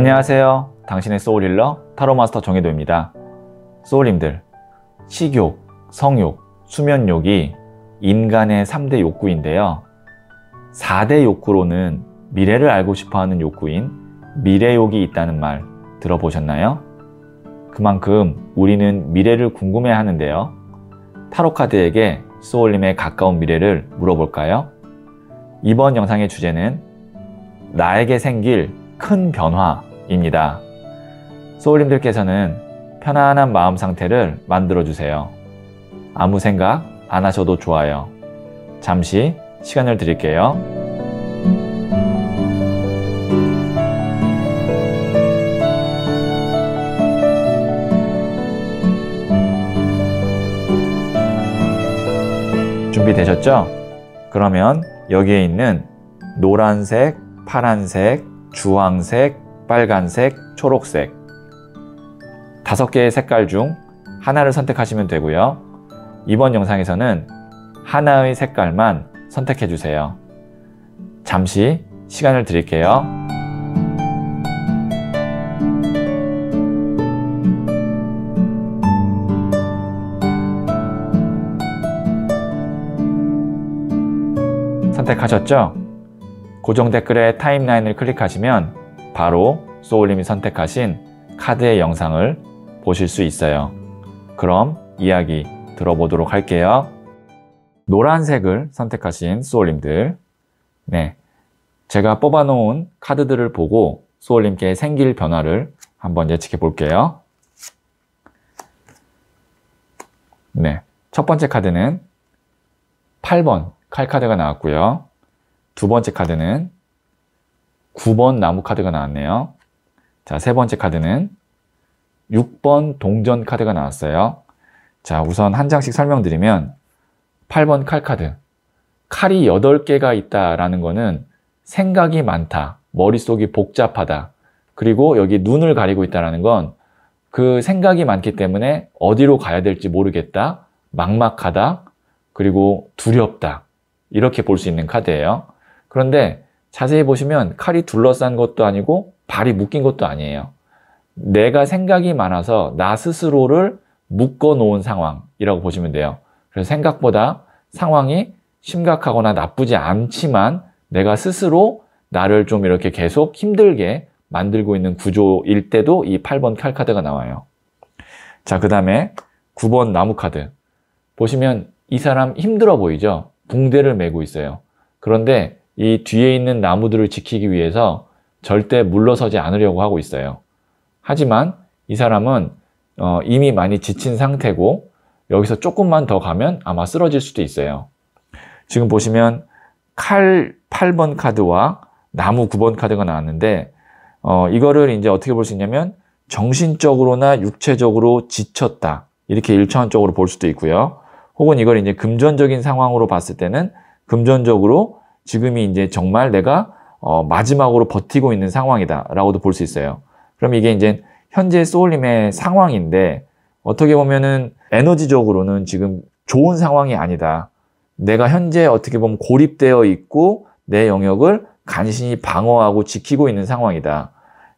안녕하세요. 당신의 소울일러 타로마스터 정혜도입니다. 소울님들, 식욕, 성욕, 수면욕이 인간의 3대 욕구인데요. 4대 욕구로는 미래를 알고 싶어하는 욕구인 미래욕이 있다는 말 들어보셨나요? 그만큼 우리는 미래를 궁금해 하는데요. 타로카드에게 소울님의 가까운 미래를 물어볼까요? 이번 영상의 주제는 나에게 생길 큰 변화 입니다. 소울님들께서는 편안한 마음 상태를 만들어주세요. 아무 생각 안 하셔도 좋아요. 잠시 시간을 드릴게요. 되셨죠 그러면 여기에 있는 노란색, 파란색, 주황색, 빨간색, 초록색 다섯 개의 색깔 중 하나를 선택하시면 되고요. 이번 영상에서는 하나의 색깔만 선택해 주세요. 잠시 시간을 드릴게요. 선택하셨죠? 고정 댓글에 타임라인을 클릭하시면 바로 소울님이 선택하신 카드의 영상을 보실 수 있어요. 그럼 이야기 들어보도록 할게요. 노란색을 선택하신 소울님들 네, 제가 뽑아놓은 카드들을 보고 소울님께 생길 변화를 한번 예측해 볼게요. 네, 첫 번째 카드는 8번 칼 카드가 나왔고요. 두 번째 카드는 9번 나무 카드가 나왔네요. 자, 세 번째 카드는 6번 동전 카드가 나왔어요. 자, 우선 한 장씩 설명드리면 8번 칼 카드. 칼이 8개가 있다라는 거는 생각이 많다. 머릿속이 복잡하다. 그리고 여기 눈을 가리고 있다는 건 그 생각이 많기 때문에 어디로 가야 될지 모르겠다. 막막하다. 그리고 두렵다. 이렇게 볼 수 있는 카드예요. 그런데 자세히 보시면 칼이 둘러싼 것도 아니고 발이 묶인 것도 아니에요. 내가 생각이 많아서 나 스스로를 묶어 놓은 상황이라고 보시면 돼요. 그래서 생각보다 상황이 심각하거나 나쁘지 않지만 내가 스스로 나를 좀 이렇게 계속 힘들게 만들고 있는 구조일 때도 이 8번 칼 카드가 나와요. 자, 그 다음에 9번 나무 카드. 보시면 이 사람 힘들어 보이죠? 붕대를 메고 있어요. 그런데 이 뒤에 있는 나무들을 지키기 위해서 절대 물러서지 않으려고 하고 있어요. 하지만 이 사람은 어, 이미 많이 지친 상태고 여기서 조금만 더 가면 아마 쓰러질 수도 있어요. 지금 보시면 칼 8번 카드와 나무 9번 카드가 나왔는데 어, 이거를 이제 어떻게 볼 수 있냐면 정신적으로나 육체적으로 지쳤다 이렇게 일차원쪽으로볼 수도 있고요. 혹은 이걸 이제 금전적인 상황으로 봤을 때는 금전적으로 지금이 이제 정말 내가 어, 마지막으로 버티고 있는 상황이다라고도 볼 수 있어요. 그럼 이게 이제 현재 소울님의 상황인데 어떻게 보면은 에너지적으로는 지금 좋은 상황이 아니다. 내가 현재 어떻게 보면 고립되어 있고 내 영역을 간신히 방어하고 지키고 있는 상황이다.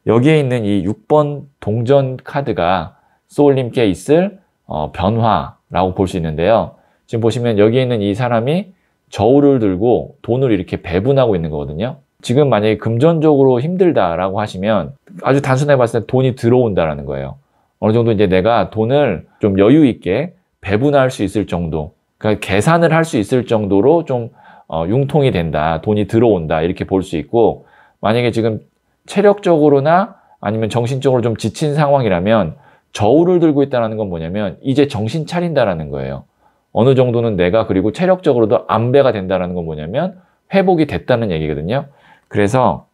여기에 있는 이 6번 동전 카드가 소울님께 있을 어, 변화라고 볼 수 있는데요. 지금 보시면 여기에 있는 이 사람이 저울을 들고 돈을 이렇게 배분하고 있는 거거든요. 지금 만약에 금전적으로 힘들다라고 하시면 아주 단순하게 봤을 때 돈이 들어온다라는 거예요. 어느 정도 이제 내가 돈을 좀 여유 있게 배분할 수 있을 정도, 그러니까 계산을 할 수 있을 정도로 좀 어, 융통이 된다, 돈이 들어온다 이렇게 볼 수 있고 만약에 지금 체력적으로나 아니면 정신적으로 좀 지친 상황이라면 저울을 들고 있다는 건 뭐냐면 이제 정신 차린다라는 거예요. 어느 정도는 내가 그리고 체력적으로도 안배가 된다는 건 뭐냐면 회복이 됐다는 얘기거든요. 그래서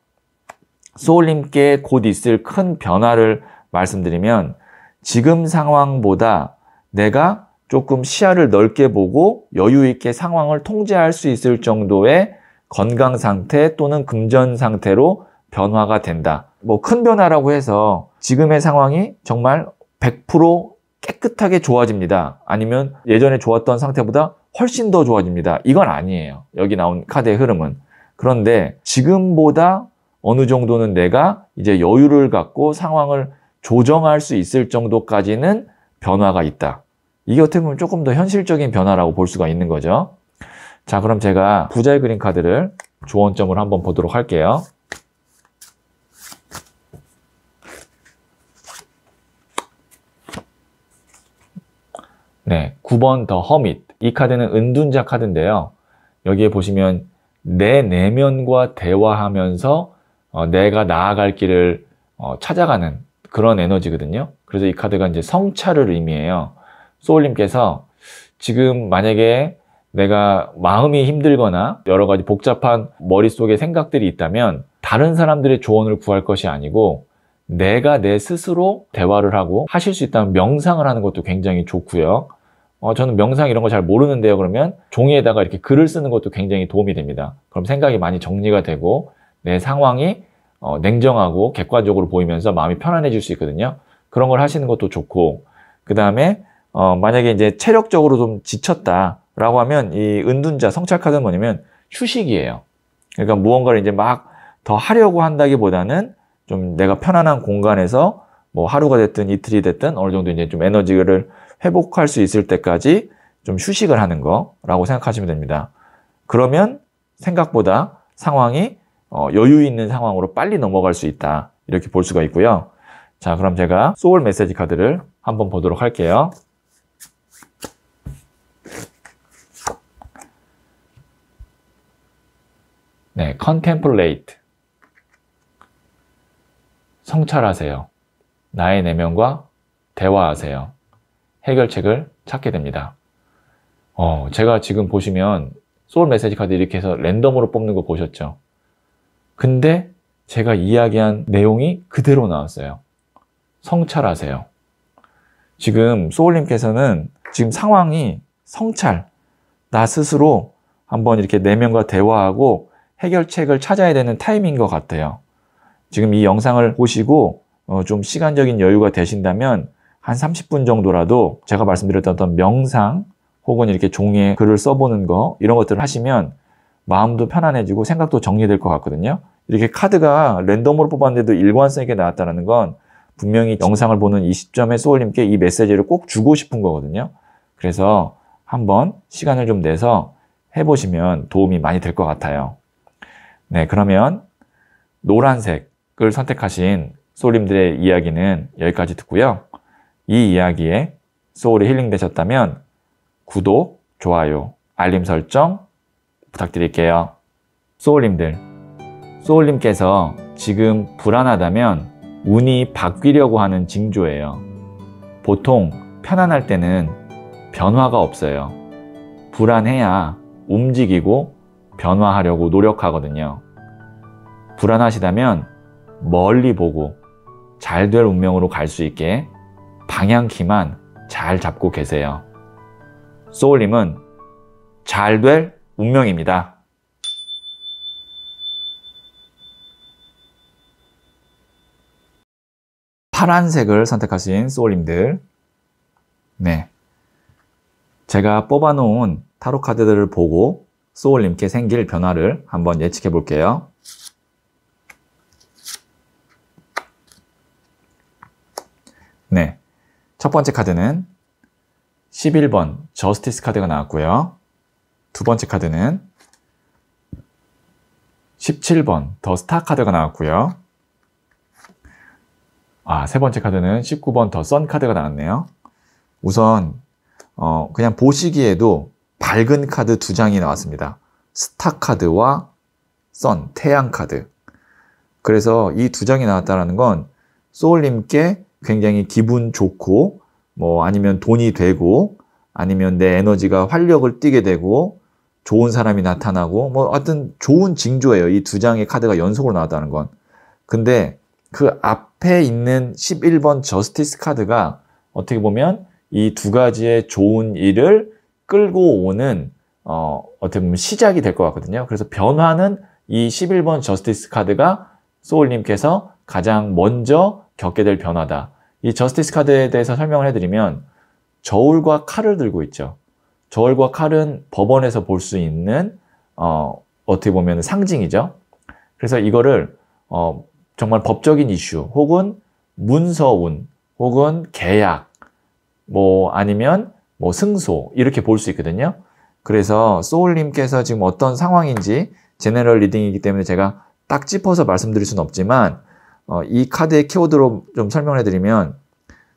소울님께 곧 있을 큰 변화를 말씀드리면 지금 상황보다 내가 조금 시야를 넓게 보고 여유 있게 상황을 통제할 수 있을 정도의 건강 상태 또는 금전 상태로 변화가 된다. 뭐 큰 변화라고 해서 지금의 상황이 정말 100% 깨끗하게 좋아집니다. 아니면 예전에 좋았던 상태보다 훨씬 더 좋아집니다. 이건 아니에요. 여기 나온 카드의 흐름은. 그런데 지금보다 어느 정도는 내가 이제 여유를 갖고 상황을 조정할 수 있을 정도까지는 변화가 있다. 이게 어떻게 보면 조금 더 현실적인 변화라고 볼 수가 있는 거죠. 자, 그럼 제가 부자의 그림 카드를 조언점을 한번 보도록 할게요. 네, 9번 더 허밋. 이 카드는 은둔자 카드인데요. 여기에 보시면 내 내면과 대화하면서 어, 내가 나아갈 길을 어, 찾아가는 그런 에너지거든요. 그래서 이 카드가 이제 성찰을 의미해요. 소울님께서 지금 만약에 내가 마음이 힘들거나 여러 가지 복잡한 머릿속에 생각들이 있다면 다른 사람들의 조언을 구할 것이 아니고 내가 내 스스로 대화를 하고 하실 수 있다면 명상을 하는 것도 굉장히 좋고요. 어, 저는 명상 이런 거 잘 모르는데요. 그러면 종이에다가 이렇게 글을 쓰는 것도 굉장히 도움이 됩니다. 그럼 생각이 많이 정리가 되고 내 상황이 어, 냉정하고 객관적으로 보이면서 마음이 편안해질 수 있거든요. 그런 걸 하시는 것도 좋고 그 다음에 어, 만약에 이제 체력적으로 좀 지쳤다라고 하면 이 은둔자 성찰 카드는 뭐냐면 휴식이에요. 그러니까 무언가를 이제 막 더 하려고 한다기보다는 좀 내가 편안한 공간에서 뭐 하루가 됐든 이틀이 됐든 어느 정도 이제 좀 에너지를 회복할 수 있을 때까지 좀 휴식을 하는 거라고 생각하시면 됩니다. 그러면 생각보다 상황이 어, 여유 있는 상황으로 빨리 넘어갈 수 있다. 이렇게 볼 수가 있고요. 자, 그럼 제가 소울 메시지 카드를 한번 보도록 할게요. 네, contemplate. 성찰하세요. 나의 내면과 대화하세요. 해결책을 찾게 됩니다. 어, 제가 지금 보시면 소울 메시지 카드 이렇게 해서 랜덤으로 뽑는 거 보셨죠? 근데 제가 이야기한 내용이 그대로 나왔어요. 성찰하세요. 지금 소울님께서는 지금 상황이 성찰, 나 스스로 한번 이렇게 내면과 네 대화하고 해결책을 찾아야 되는 타임인 것 같아요. 지금 이 영상을 보시고 어, 좀 시간적인 여유가 되신다면 한 30분 정도라도 제가 말씀드렸던 어떤 명상 혹은 이렇게 종이에 글을 써보는 거 이런 것들을 하시면 마음도 편안해지고 생각도 정리될 것 같거든요. 이렇게 카드가 랜덤으로 뽑았는데도 일관성 있게 나왔다는 건 분명히 영상을 보는 이 시점에 소울님께 이 메시지를 꼭 주고 싶은 거거든요. 그래서 한번 시간을 좀 내서 해보시면 도움이 많이 될 것 같아요. 네, 그러면 노란색을 선택하신 소울님들의 이야기는 여기까지 듣고요. 이 이야기에 소울이 힐링되셨다면 구독, 좋아요, 알림 설정 부탁드릴게요. 소울님들, 소울님께서 지금 불안하다면 운이 바뀌려고 하는 징조예요. 보통 편안할 때는 변화가 없어요. 불안해야 움직이고 변화하려고 노력하거든요. 불안하시다면 멀리 보고 잘 될 운명으로 갈 수 있게 방향키만 잘 잡고 계세요. 소울님은 잘 될 운명입니다. 파란색을 선택하신 소울님들. 네. 제가 뽑아놓은 타로 카드들을 보고 소울님께 생길 변화를 한번 예측해 볼게요. 네. 첫 번째 카드는 11번 저스티스 카드가 나왔고요. 두 번째 카드는 17번 더 스타 카드가 나왔고요. 아, 세 번째 카드는 19번 더 썬 카드가 나왔네요. 우선 어, 그냥 보시기에도 밝은 카드 두 장이 나왔습니다. 스타 카드와 썬, 태양 카드. 그래서 이 두 장이 나왔다는 건 소울님께 굉장히 기분 좋고 뭐 아니면 돈이 되고 아니면 내 에너지가 활력을 띠게 되고 좋은 사람이 나타나고 뭐 어떤 좋은 징조예요. 이 두 장의 카드가 연속으로 나왔다는 건. 근데 그 앞에 있는 11번 저스티스 카드가 어떻게 보면 이 두 가지의 좋은 일을 끌고 오는 어, 어떻게 보면 시작이 될 것 같거든요. 그래서 변화는 이 11번 저스티스 카드가 소울님께서 가장 먼저 겪게 될 변화다. 이 저스티스 카드에 대해서 설명을 해드리면 저울과 칼을 들고 있죠. 저울과 칼은 법원에서 볼 수 있는 어, 어떻게 보면 상징이죠. 그래서 이거를 어, 정말 법적인 이슈 혹은 문서운 혹은 계약 뭐 아니면 뭐 승소 이렇게 볼 수 있거든요. 그래서 소울님께서 지금 어떤 상황인지 제네럴 리딩이기 때문에 제가 딱 짚어서 말씀드릴 수는 없지만 어, 이 카드의 키워드로 좀설명 해드리면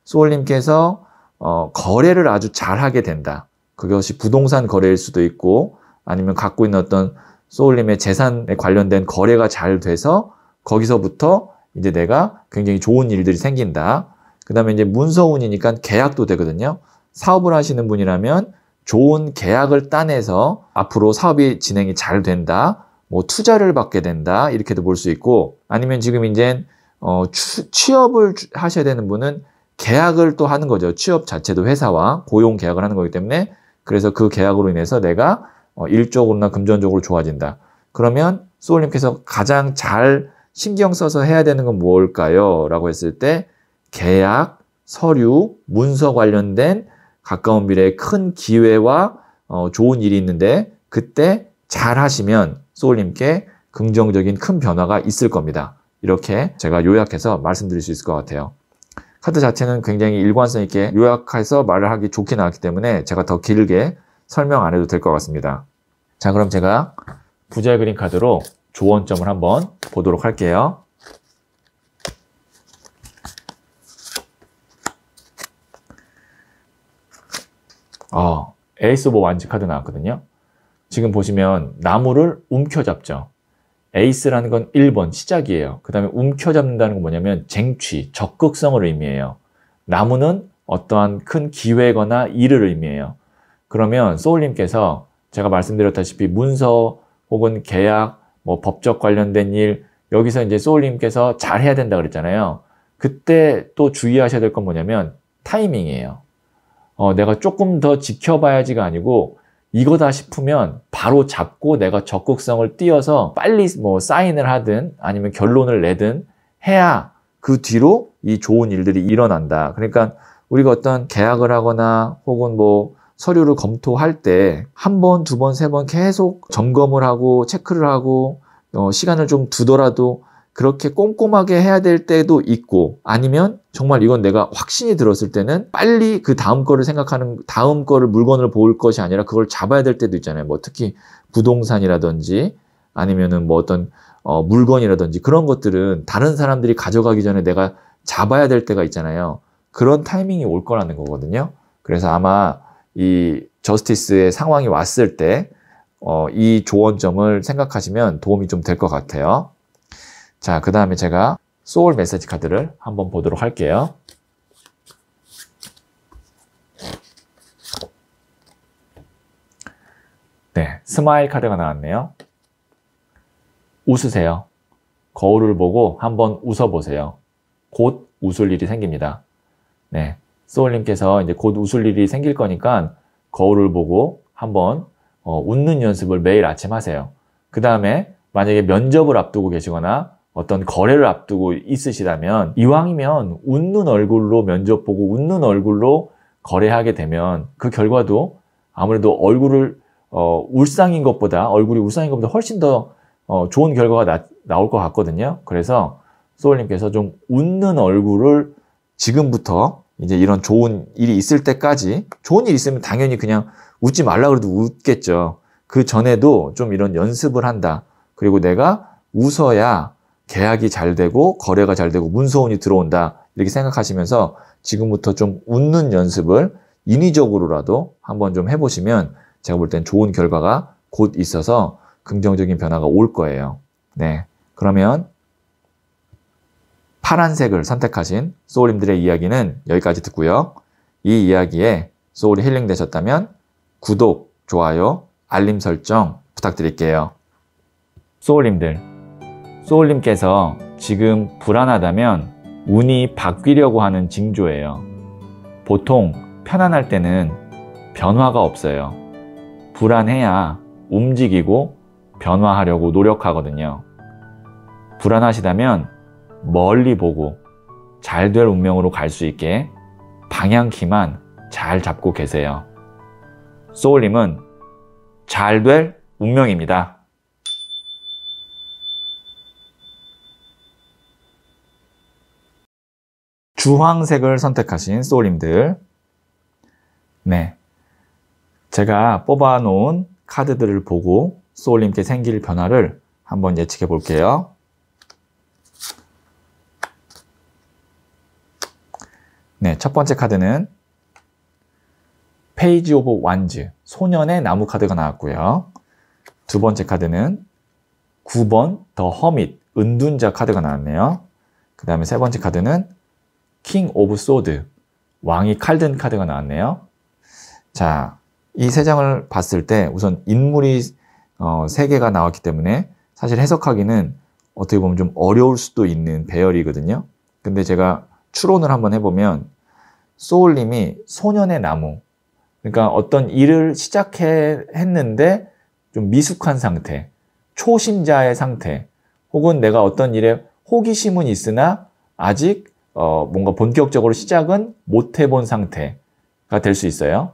소울님께서 어, 거래를 아주 잘하게 된다. 그것이 부동산 거래일 수도 있고 아니면 갖고 있는 어떤 소울님의 재산에 관련된 거래가 잘 돼서 거기서부터 이제 내가 굉장히 좋은 일들이 생긴다. 그 다음에 이제 문서운이니까 계약도 되거든요. 사업을 하시는 분이라면 좋은 계약을 따내서 앞으로 사업이 진행이 잘 된다. 뭐 투자를 받게 된다. 이렇게도 볼 수 있고 아니면 지금 이제 어, 취업을 하셔야 되는 분은 계약을 또 하는 거죠. 취업 자체도 회사와 고용 계약을 하는 거기 때문에 그래서 그 계약으로 인해서 내가 어, 일적으로나 금전적으로 좋아진다. 그러면 소울님께서 가장 잘 신경 써서 해야 되는 건 뭘까요? 라고 했을 때 계약, 서류, 문서 관련된 가까운 미래에 큰 기회와 어, 좋은 일이 있는데 그때 잘 하시면 소울님께 긍정적인 큰 변화가 있을 겁니다. 이렇게 제가 요약해서 말씀드릴 수 있을 것 같아요. 카드 자체는 굉장히 일관성 있게 요약해서 말을 하기 좋게 나왔기 때문에 제가 더 길게 설명 안 해도 될 것 같습니다. 자 그럼 제가 부자의 그린 카드로 조언점을 한번 보도록 할게요. 어, 에이스 오브 완지 카드 나왔거든요. 지금 보시면 나무를 움켜잡죠. 에이스라는 건 1번 시작이에요. 그 다음에 움켜잡는다는 건 뭐냐면 쟁취, 적극성을 의미해요. 나무는 어떠한 큰 기회거나 일을 의미해요. 그러면 소울님께서 제가 말씀드렸다시피 문서 혹은 계약, 뭐 법적 관련된 일, 여기서 이제 소울님께서 잘해야 된다 그랬잖아요. 그때 또 주의하셔야 될 건 뭐냐면 타이밍이에요. 어, 내가 조금 더 지켜봐야지가 아니고 이거다 싶으면 바로 잡고 내가 적극성을 띄어서 빨리 뭐 사인을 하든 아니면 결론을 내든 해야 그 뒤로 이 좋은 일들이 일어난다. 그러니까 우리가 어떤 계약을 하거나 혹은 뭐 서류를 검토할 때 한 번, 두 번, 세 번 계속 점검을 하고 체크를 하고 어, 시간을 좀 두더라도 그렇게 꼼꼼하게 해야 될 때도 있고 아니면 정말 이건 내가 확신이 들었을 때는 빨리 그 다음 거를 생각하는 다음 거를 물건을 보일 것이 아니라 그걸 잡아야 될 때도 있잖아요. 뭐 특히 부동산이라든지 아니면은 뭐 어떤 어, 물건이라든지 그런 것들은 다른 사람들이 가져가기 전에 내가 잡아야 될 때가 있잖아요. 그런 타이밍이 올 거라는 거거든요. 그래서 아마 이 저스티스의 상황이 왔을 때, 어, 이 조언점을 생각하시면 도움이 좀 될 것 같아요. 자, 그 다음에 제가 소울 메시지 카드를 한번 보도록 할게요. 네, 스마일 카드가 나왔네요. 웃으세요. 거울을 보고 한번 웃어보세요. 곧 웃을 일이 생깁니다. 네, 소울님께서 이제 곧 웃을 일이 생길 거니까 거울을 보고 한번 어, 웃는 연습을 매일 아침 하세요. 그 다음에 만약에 면접을 앞두고 계시거나 어떤 거래를 앞두고 있으시다면 이왕이면 웃는 얼굴로 면접 보고 웃는 얼굴로 거래하게 되면 그 결과도 아무래도 얼굴을 어, 울상인 것보다 얼굴이 울상인 것보다 훨씬 더 어, 좋은 결과가 나, 나올 것 같거든요. 그래서 소울님께서 좀 웃는 얼굴을 지금부터 이제 이런 좋은 일이 있을 때까지 좋은 일 있으면 당연히 그냥 웃지 말라 그래도 웃겠죠. 그 전에도 좀 이런 연습을 한다. 그리고 내가 웃어야 계약이 잘 되고 거래가 잘 되고 문서원이 들어온다 이렇게 생각하시면서 지금부터 좀 웃는 연습을 인위적으로라도 한번 좀 해보시면 제가 볼 땐 좋은 결과가 곧 있어서 긍정적인 변화가 올 거예요. 네. 그러면 파란색을 선택하신 소울님들의 이야기는 여기까지 듣고요. 이 이야기에 소울이 힐링되셨다면 구독, 좋아요, 알림 설정 부탁드릴게요. 소울님들 소울님께서 지금 불안하다면 운이 바뀌려고 하는 징조예요. 보통 편안할 때는 변화가 없어요. 불안해야 움직이고 변화하려고 노력하거든요. 불안하시다면 멀리 보고 잘 될 운명으로 갈 수 있게 방향키만 잘 잡고 계세요. 소울님은 잘 될 운명입니다. 주황색을 선택하신 소울님들. 네. 제가 뽑아놓은 카드들을 보고 소울님께 생길 변화를 한번 예측해 볼게요. 네, 첫 번째 카드는 페이지 오브 완즈, 소년의 나무 카드가 나왔고요. 두 번째 카드는 9번 더 허밋, 은둔자 카드가 나왔네요. 그 다음에 세 번째 카드는 킹 오브 소드, 왕이 칼든 카드가 나왔네요. 자, 이 세 장을 봤을 때 우선 인물이 어, 세 개가 나왔기 때문에 사실 해석하기는 어떻게 보면 좀 어려울 수도 있는 배열이거든요. 근데 제가 추론을 한번 해보면 소울님이 소년의 나무, 그러니까 어떤 일을 시작해 했는데 좀 미숙한 상태, 초심자의 상태, 혹은 내가 어떤 일에 호기심은 있으나 아직 어, 뭔가 본격적으로 시작은 못 해본 상태가 될 수 있어요.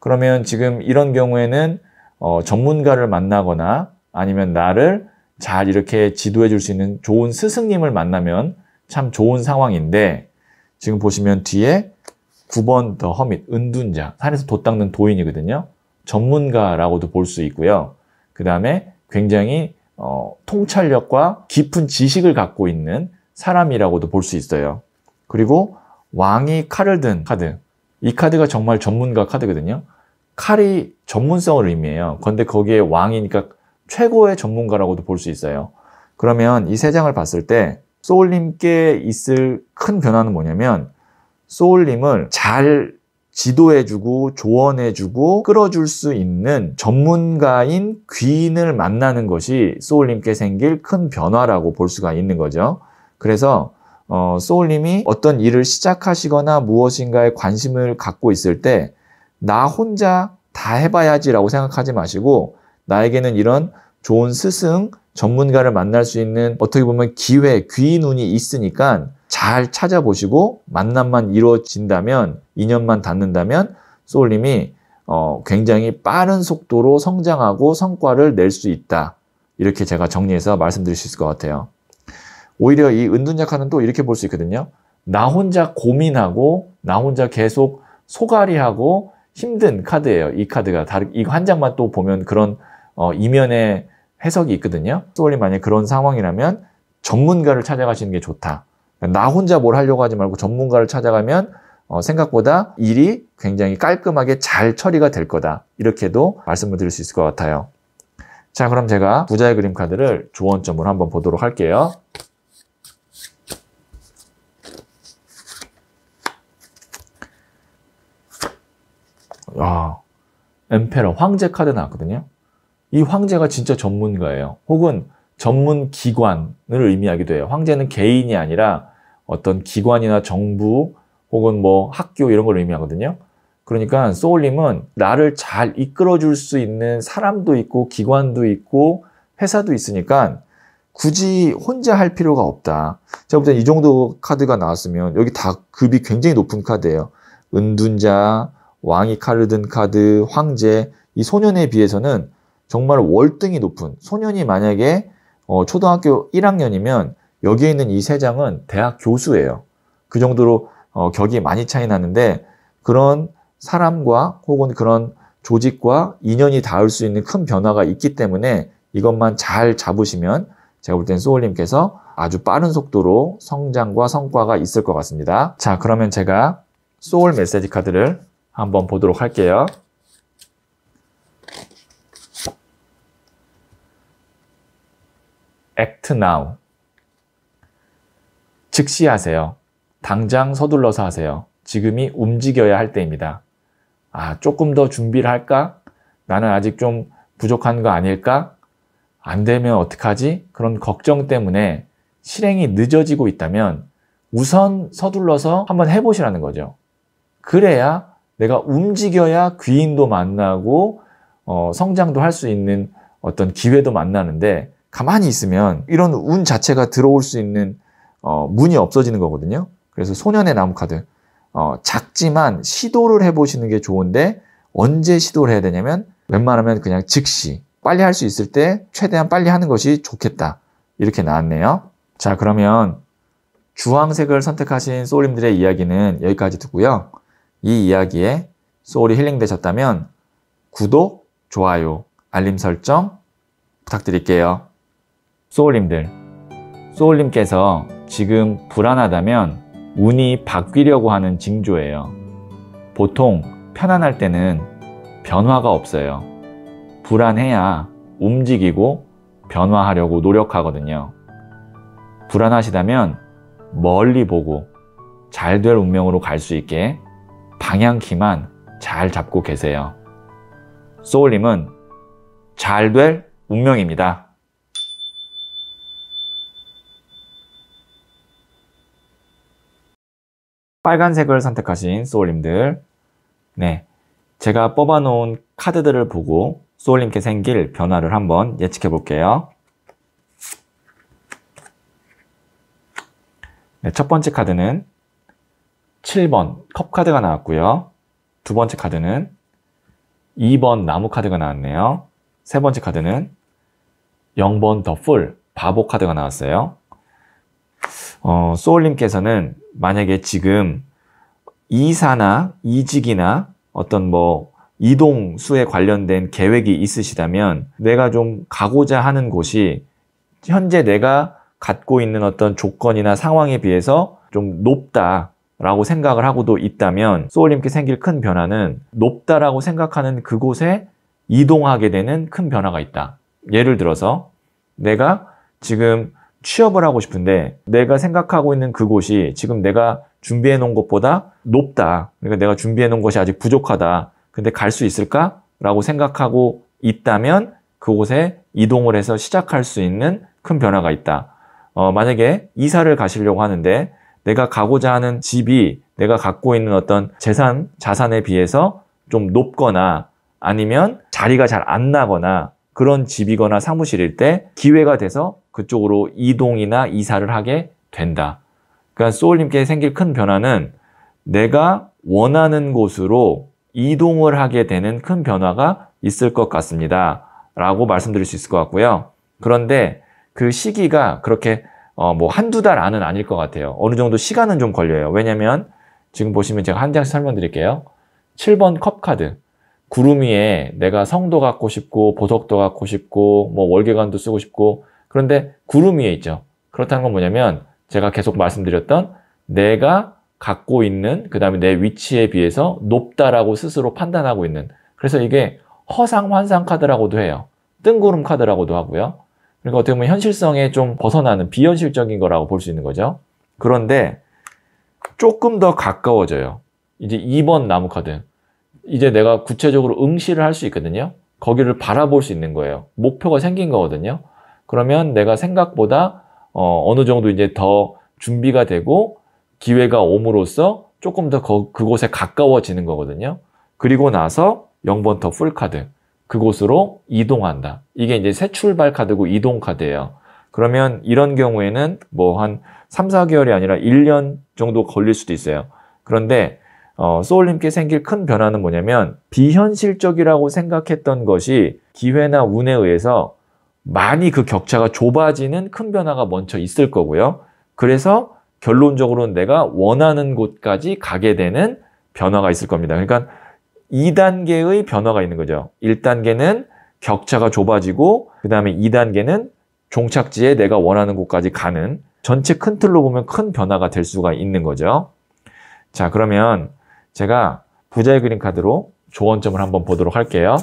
그러면 지금 이런 경우에는 어, 전문가를 만나거나 아니면 나를 잘 이렇게 지도해 줄 수 있는 좋은 스승님을 만나면 참 좋은 상황인데 지금 보시면 뒤에 9번 더 허밋, 은둔자, 산에서 돛 닦는 도인이거든요. 전문가라고도 볼 수 있고요. 그 다음에 굉장히 어, 통찰력과 깊은 지식을 갖고 있는 사람이라고도 볼 수 있어요. 그리고 왕이 칼을 든 카드. 이 카드가 정말 전문가 카드거든요. 칼이 전문성을 의미해요. 그런데 거기에 왕이니까 최고의 전문가라고도 볼 수 있어요. 그러면 이 세 장을 봤을 때 소울님께 있을 큰 변화는 뭐냐면 소울님을 잘 지도해주고 조언해주고 끌어줄 수 있는 전문가인 귀인을 만나는 것이 소울님께 생길 큰 변화라고 볼 수가 있는 거죠. 그래서 어, 소울님이 어떤 일을 시작하시거나 무엇인가에 관심을 갖고 있을 때 나 혼자 다 해봐야지라고 생각하지 마시고 나에게는 이런 좋은 스승, 전문가를 만날 수 있는 어떻게 보면 기회, 귀인 운이 있으니까 잘 찾아보시고 만남만 이루어진다면 인연만 닿는다면 소울님이 어, 굉장히 빠른 속도로 성장하고 성과를 낼 수 있다. 이렇게 제가 정리해서 말씀드릴 수 있을 것 같아요. 오히려 이 은둔약화는 또 이렇게 볼 수 있거든요. 나 혼자 고민하고 나 혼자 계속 소갈이하고 힘든 카드예요. 이 카드가 이한 장만 또 보면 그런 어, 이면에 해석이 있거든요. 소울이 만약 그런 상황이라면 전문가를 찾아가시는 게 좋다. 나 혼자 뭘 하려고 하지 말고 전문가를 찾아가면 어, 생각보다 일이 굉장히 깔끔하게 잘 처리가 될 거다. 이렇게도 말씀을 드릴 수 있을 것 같아요. 자, 그럼 제가 부자의 그림 카드를 조언점으로 한번 보도록 할게요. 야, 아, 엠페러 황제 카드 나왔거든요. 이 황제가 진짜 전문가예요. 혹은 전문 기관을 의미하기도 해요. 황제는 개인이 아니라 어떤 기관이나 정부 혹은 뭐 학교 이런 걸 의미하거든요. 그러니까 소울님은 나를 잘 이끌어줄 수 있는 사람도 있고 기관도 있고 회사도 있으니까 굳이 혼자 할 필요가 없다. 제가 볼땐이 정도 카드가 나왔으면 여기 다 급이 굉장히 높은 카드예요. 은둔자, 왕이 칼을 든 카드, 황제, 이 소년에 비해서는 정말 월등히 높은, 소년이 만약에 어, 초등학교 1학년이면 여기에 있는 이 세 장은 대학 교수예요. 그 정도로 어, 격이 많이 차이 나는데 그런 사람과 혹은 그런 조직과 인연이 닿을 수 있는 큰 변화가 있기 때문에 이것만 잘 잡으시면 제가 볼 땐 소울님께서 아주 빠른 속도로 성장과 성과가 있을 것 같습니다. 자, 그러면 제가 소울 메시지 카드를 한번 보도록 할게요. act n 즉시 하세요. 당장 서둘러서 하세요. 지금이 움직여야 할 때입니다. 아, 조금 더 준비를 할까? 나는 아직 좀 부족한 거 아닐까? 안 되면 어떡하지? 그런 걱정 때문에 실행이 늦어지고 있다면 우선 서둘러서 한번 해보시라는 거죠. 그래야 내가 움직여야 귀인도 만나고 어, 성장도 할 수 있는 어떤 기회도 만나는데 가만히 있으면 이런 운 자체가 들어올 수 있는 어, 문이 없어지는 거거든요. 그래서 소년의 나무 카드 어, 작지만 시도를 해보시는 게 좋은데 언제 시도를 해야 되냐면 웬만하면 그냥 즉시 빨리 할 수 있을 때 최대한 빨리 하는 것이 좋겠다 이렇게 나왔네요. 자 그러면 주황색을 선택하신 소림들의 이야기는 여기까지 듣고요. 이 이야기에 소울이 힐링되셨다면 구독, 좋아요, 알림 설정 부탁드릴게요. 소울님들, 소울님께서 지금 불안하다면 운이 바뀌려고 하는 징조예요. 보통 편안할 때는 변화가 없어요. 불안해야 움직이고 변화하려고 노력하거든요. 불안하시다면 멀리 보고 잘 될 운명으로 갈 수 있게 방향키만 잘 잡고 계세요. 소울님은 잘 될 운명입니다. 빨간색을 선택하신 소울님들 네, 제가 뽑아놓은 카드들을 보고 소울님께 생길 변화를 한번 예측해 볼게요. 네, 첫 번째 카드는 7번 컵 카드가 나왔고요. 두 번째 카드는 2번 나무 카드가 나왔네요. 세 번째 카드는 0번 더풀 바보 카드가 나왔어요. 어, 소울님께서는 만약에 지금 이사나 이직이나 어떤 뭐 이동수에 관련된 계획이 있으시다면 내가 좀 가고자 하는 곳이 현재 내가 갖고 있는 어떤 조건이나 상황에 비해서 좀 높다. 라고 생각을 하고도 있다면 소울림께 생길 큰 변화는 높다라고 생각하는 그곳에 이동하게 되는 큰 변화가 있다. 예를 들어서 내가 지금 취업을 하고 싶은데 내가 생각하고 있는 그곳이 지금 내가 준비해 놓은 것보다 높다. 그러니까 내가 준비해 놓은 것이 아직 부족하다. 근데 갈 수 있을까? 라고 생각하고 있다면 그곳에 이동을 해서 시작할 수 있는 큰 변화가 있다. 어, 만약에 이사를 가시려고 하는데 내가 가고자 하는 집이 내가 갖고 있는 어떤 재산, 자산에 비해서 좀 높거나 아니면 자리가 잘 안 나거나 그런 집이거나 사무실일 때 기회가 돼서 그쪽으로 이동이나 이사를 하게 된다. 그러니까 소울님께 생길 큰 변화는 내가 원하는 곳으로 이동을 하게 되는 큰 변화가 있을 것 같습니다. 라고 말씀드릴 수 있을 것 같고요. 그런데 그 시기가 그렇게 어, 뭐 한두 달 안은 아닐 것 같아요. 어느 정도 시간은 좀 걸려요. 왜냐면 지금 보시면 제가 한 장씩 설명드릴게요. 7번 컵카드. 구름 위에 내가 성도 갖고 싶고 보석도 갖고 싶고 뭐 월계관도 쓰고 싶고 그런데 구름 위에 있죠. 그렇다는 건 뭐냐면 제가 계속 말씀드렸던 내가 갖고 있는 그 다음에 내 위치에 비해서 높다라고 스스로 판단하고 있는 그래서 이게 허상 환상 카드라고도 해요. 뜬구름 카드라고도 하고요. 그러니까 어떻게 보면 현실성에 좀 벗어나는 비현실적인 거라고 볼 수 있는 거죠. 그런데 조금 더 가까워져요. 이제 2번 나무 카드. 이제 내가 구체적으로 응시를 할 수 있거든요. 거기를 바라볼 수 있는 거예요. 목표가 생긴 거거든요. 그러면 내가 생각보다 어, 어느 정도 이제 더 준비가 되고 기회가 옴으로써 조금 더 거, 그곳에 가까워지는 거거든요. 그리고 나서 0번 더 풀카드. 그곳으로 이동한다. 이게 이제 새 출발 카드고 이동 카드예요. 그러면 이런 경우에는 뭐 한 3, 4개월이 아니라 1년 정도 걸릴 수도 있어요. 그런데 어, 소울님께 생길 큰 변화는 뭐냐면 비현실적이라고 생각했던 것이 기회나 운에 의해서 많이 그 격차가 좁아지는 큰 변화가 먼저 있을 거고요. 그래서 결론적으로는 내가 원하는 곳까지 가게 되는 변화가 있을 겁니다. 그러니까 2단계의 변화가 있는 거죠. 1단계는 격차가 좁아지고 그 다음에 2단계는 종착지에 내가 원하는 곳까지 가는 전체 큰 틀로 보면 큰 변화가 될 수가 있는 거죠. 자 그러면 제가 부자의 그림 카드로 조언점을 한번 보도록 할게요.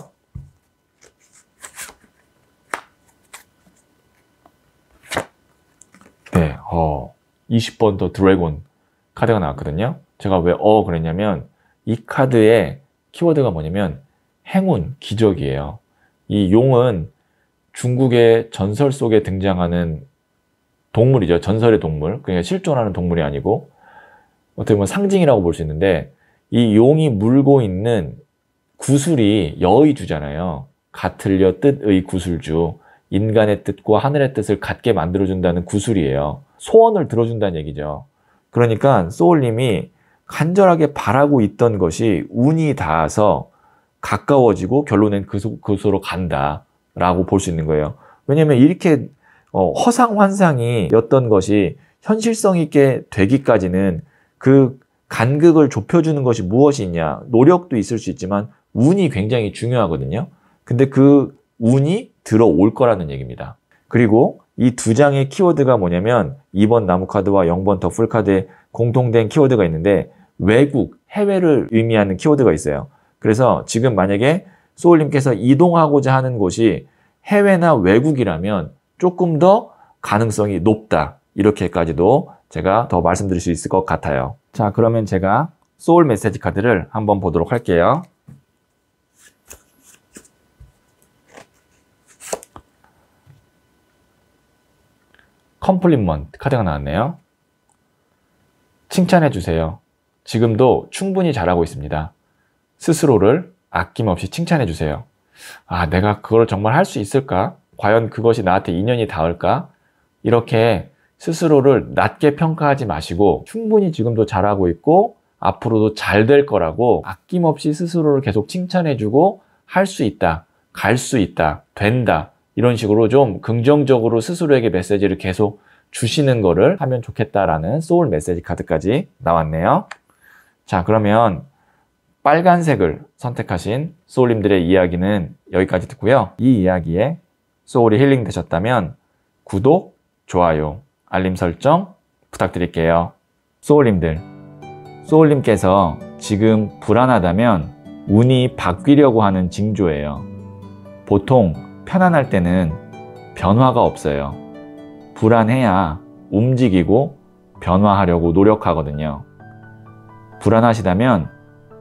네, 어, 20번 더 드래곤 카드가 나왔거든요. 제가 왜 어 그랬냐면 이 카드에 키워드가 뭐냐면 행운, 기적이에요. 이 용은 중국의 전설 속에 등장하는 동물이죠. 전설의 동물. 그러니까 실존하는 동물이 아니고 어떻게 보면 상징이라고 볼 수 있는데 이 용이 물고 있는 구슬이 여의주잖아요. 같을려 뜻의 구슬주. 인간의 뜻과 하늘의 뜻을 같게 만들어준다는 구슬이에요. 소원을 들어준다는 얘기죠. 그러니까 소울님이 간절하게 바라고 있던 것이 운이 닿아서 가까워지고 결론엔 그곳으로 그 간다라고 볼 수 있는 거예요. 왜냐하면 이렇게 어, 허상 환상이었던 것이 현실성 있게 되기까지는 그 간극을 좁혀주는 것이 무엇이 있냐 노력도 있을 수 있지만 운이 굉장히 중요하거든요. 근데 그 운이 들어올 거라는 얘기입니다. 그리고 이 두 장의 키워드가 뭐냐면 2번 나무 카드와 0번 더풀 카드에 공통된 키워드가 있는데 외국, 해외를 의미하는 키워드가 있어요. 그래서 지금 만약에 소울님께서 이동하고자 하는 곳이 해외나 외국이라면 조금 더 가능성이 높다. 이렇게까지도 제가 더 말씀드릴 수 있을 것 같아요. 자, 그러면 제가 소울 메시지 카드를 한번 보도록 할게요. 컴플리먼트 카드가 나왔네요. 칭찬해 주세요. 지금도 충분히 잘하고 있습니다. 스스로를 아낌없이 칭찬해 주세요. 아, 내가 그걸 정말 할 수 있을까? 과연 그것이 나한테 인연이 닿을까? 이렇게 스스로를 낮게 평가하지 마시고 충분히 지금도 잘하고 있고 앞으로도 잘 될 거라고 아낌없이 스스로를 계속 칭찬해주고 할 수 있다, 갈 수 있다, 된다 이런 식으로 좀 긍정적으로 스스로에게 메시지를 계속 주시는 거를 하면 좋겠다라는 소울 메시지 카드까지 나왔네요. 자, 그러면 빨간색을 선택하신 소울님들의 이야기는 여기까지 듣고요. 이 이야기에 소울이 힐링 되셨다면 구독, 좋아요, 알림 설정 부탁드릴게요. 소울님들, 소울님께서 지금 불안하다면 운이 바뀌려고 하는 징조예요. 보통 편안할 때는 변화가 없어요. 불안해야 움직이고 변화하려고 노력하거든요. 불안하시다면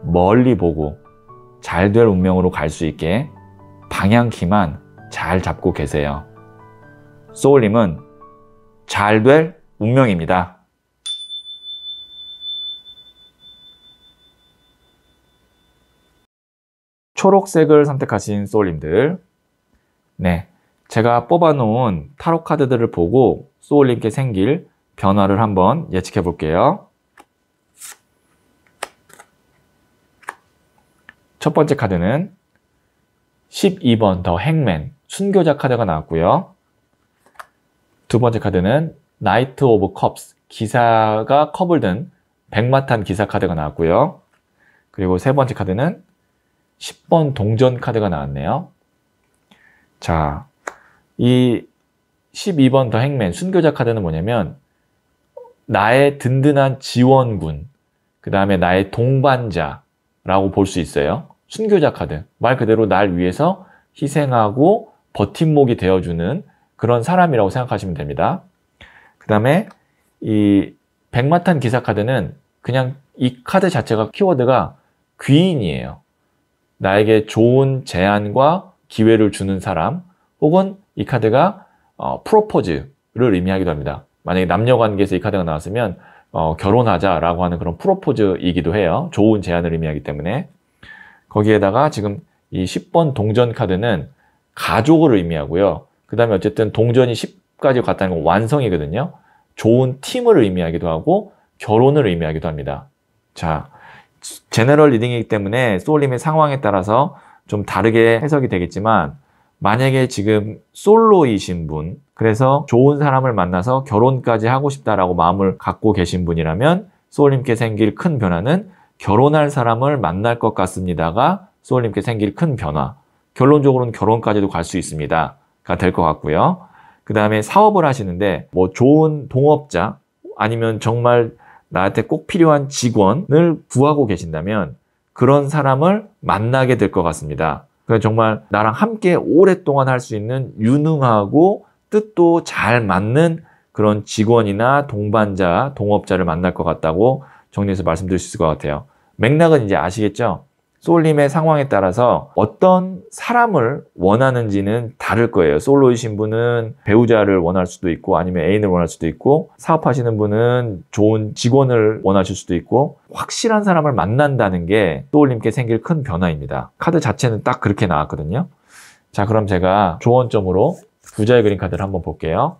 멀리 보고 잘 될 운명으로 갈 수 있게 방향키만 잘 잡고 계세요. 소울님은 잘 될 운명입니다. 초록색을 선택하신 소울님들 네, 제가 뽑아놓은 타로 카드들을 보고 소울님께 생길 변화를 한번 예측해 볼게요. 첫 번째 카드는 12번 더 행맨 순교자 카드가 나왔고요. 두 번째 카드는 나이트 오브 컵스 기사가 컵을 든 백마탄 기사 카드가 나왔고요. 그리고 세 번째 카드는 10번 동전 카드가 나왔네요. 자, 이 12번 더 행맨 순교자 카드는 뭐냐면 나의 든든한 지원군, 그 다음에 나의 동반자라고 볼 수 있어요. 순교자 카드. 말 그대로 날 위해서 희생하고 버팀목이 되어주는 그런 사람이라고 생각하시면 됩니다. 그 다음에 이 백마탄 기사 카드는 그냥 이 카드 자체가 키워드가 귀인이에요. 나에게 좋은 제안과 기회를 주는 사람 혹은 이 카드가 어, 프로포즈를 의미하기도 합니다. 만약에 남녀 관계에서 이 카드가 나왔으면 어, 결혼하자라고 하는 그런 프로포즈이기도 해요. 좋은 제안을 의미하기 때문에 거기에다가 지금 이 10번 동전 카드는 가족을 의미하고요. 그 다음에 어쨌든 동전이 10까지 갔다는 건 완성이거든요. 좋은 팀을 의미하기도 하고 결혼을 의미하기도 합니다. 자, 제너럴 리딩이기 때문에 솔님의 상황에 따라서 좀 다르게 해석이 되겠지만 만약에 지금 솔로이신 분, 그래서 좋은 사람을 만나서 결혼까지 하고 싶다라고 마음을 갖고 계신 분이라면 솔님께 생길 큰 변화는 결혼할 사람을 만날 것 같습니다가 소울님께 생길 큰 변화. 결론적으로는 결혼까지도 갈 수 있습니다. 가될 것 같고요. 그 다음에 사업을 하시는데 뭐 좋은 동업자 아니면 정말 나한테 꼭 필요한 직원을 구하고 계신다면 그런 사람을 만나게 될 것 같습니다. 정말 나랑 함께 오랫동안 할 수 있는 유능하고 뜻도 잘 맞는 그런 직원이나 동반자, 동업자를 만날 것 같다고 정리해서 말씀드릴 수 있을 것 같아요. 맥락은 이제 아시겠죠? 솔님의 상황에 따라서 어떤 사람을 원하는지는 다를 거예요. 솔로이신 분은 배우자를 원할 수도 있고 아니면 애인을 원할 수도 있고 사업하시는 분은 좋은 직원을 원하실 수도 있고 확실한 사람을 만난다는 게 솔님께 생길 큰 변화입니다. 카드 자체는 딱 그렇게 나왔거든요. 자 그럼 제가 조언점으로 부자의 그림 카드를 한번 볼게요.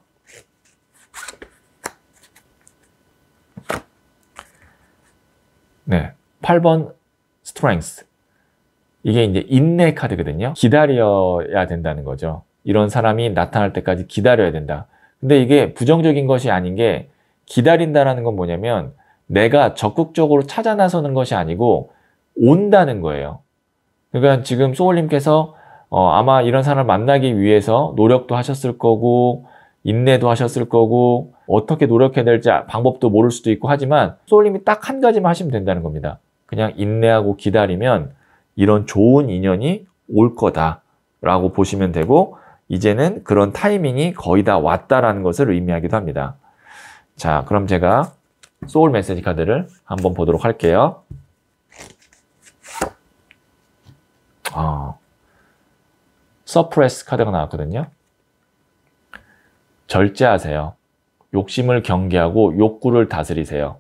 네, 8번 스트 r 스 이게 이제 인내 카드거든요. 기다려야 된다는 거죠. 이런 사람이 나타날 때까지 기다려야 된다. 근데 이게 부정적인 것이 아닌 게 기다린다라는 건 뭐냐면 내가 적극적으로 찾아 나서는 것이 아니고 온다는 거예요. 그러니까 지금 소울님께서 어, 아마 이런 사람을 만나기 위해서 노력도 하셨을 거고 인내도 하셨을 거고 어떻게 노력해야 될지 방법도 모를 수도 있고 하지만 소울님이 딱 한 가지만 하시면 된다는 겁니다. 그냥 인내하고 기다리면 이런 좋은 인연이 올 거다라고 보시면 되고 이제는 그런 타이밍이 거의 다 왔다라는 것을 의미하기도 합니다. 자, 그럼 제가 소울 메시지 카드를 한번 보도록 할게요. 아, 서프레스 카드가 나왔거든요. 절제하세요. 욕심을 경계하고 욕구를 다스리세요.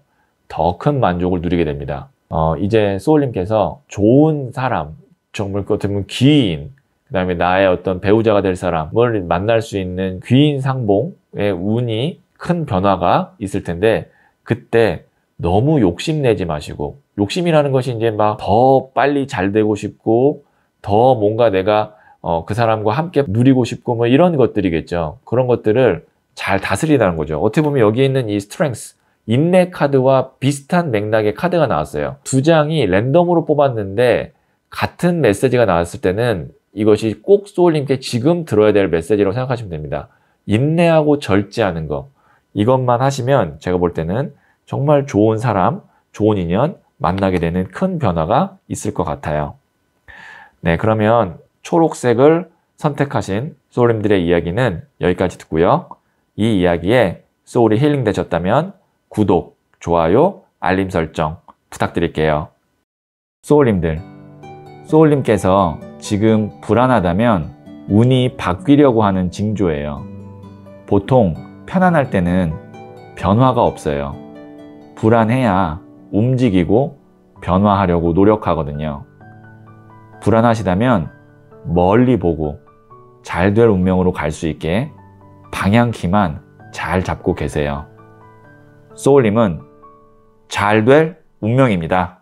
더 큰 만족을 누리게 됩니다. 어, 이제 소울님께서 좋은 사람, 정말 그것 들으면 귀인, 그 다음에 나의 어떤 배우자가 될 사람을 만날 수 있는 귀인 상봉의 운이 큰 변화가 있을 텐데 그때 너무 욕심내지 마시고 욕심이라는 것이 이제 막 더 빨리 잘 되고 싶고 더 뭔가 내가 어, 그 사람과 함께 누리고 싶고 뭐 이런 것들이겠죠. 그런 것들을 잘다스리다는 거죠. 어떻게 보면 여기에 있는 이 스트렝스 인내 카드와 비슷한 맥락의 카드가 나왔어요. 두 장이 랜덤으로 뽑았는데 같은 메시지가 나왔을 때는 이것이 꼭 소울님께 지금 들어야 될 메시지라고 생각하시면 됩니다. 인내하고 절제하는 것. 이것만 하시면 제가 볼 때는 정말 좋은 사람, 좋은 인연 만나게 되는 큰 변화가 있을 것 같아요. 네, 그러면 초록색을 선택하신 소울님들의 이야기는 여기까지 듣고요. 이 이야기에 소울이 힐링되셨다면 구독, 좋아요, 알림 설정 부탁드릴게요. 소울님들, 소울님께서 지금 불안하다면 운이 바뀌려고 하는 징조예요. 보통 편안할 때는 변화가 없어요. 불안해야 움직이고 변화하려고 노력하거든요. 불안하시다면 멀리 보고 잘 될 운명으로 갈 수 있게 방향키만 잘 잡고 계세요. 소울님은 잘 될 운명입니다.